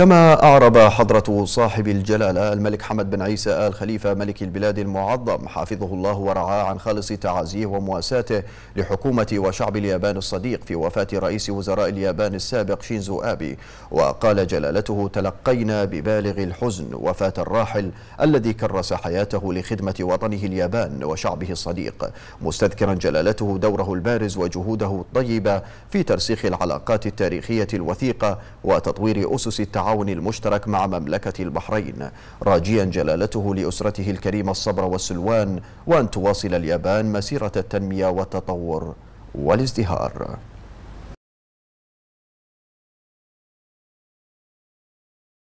كما أعرب حضرة صاحب الجلالة الملك حمد بن عيسى آل خليفة ملك البلاد المعظم حافظه الله ورعاه عن خالص تعازيه ومواساته لحكومة وشعب اليابان الصديق في وفاة رئيس وزراء اليابان السابق شينزو آبي وقال جلالته تلقينا ببالغ الحزن وفاة الراحل الذي كرس حياته لخدمة وطنه اليابان وشعبه الصديق مستذكرا جلالته دوره البارز وجهوده الطيبة في ترسيخ العلاقات التاريخية الوثيقة وتطوير أسس التعاون التعاون المشترك مع مملكة البحرين راجيا جلالته لأسرته الكريمة الصبر والسلوان وأن تواصل اليابان مسيرة التنمية والتطور والازدهار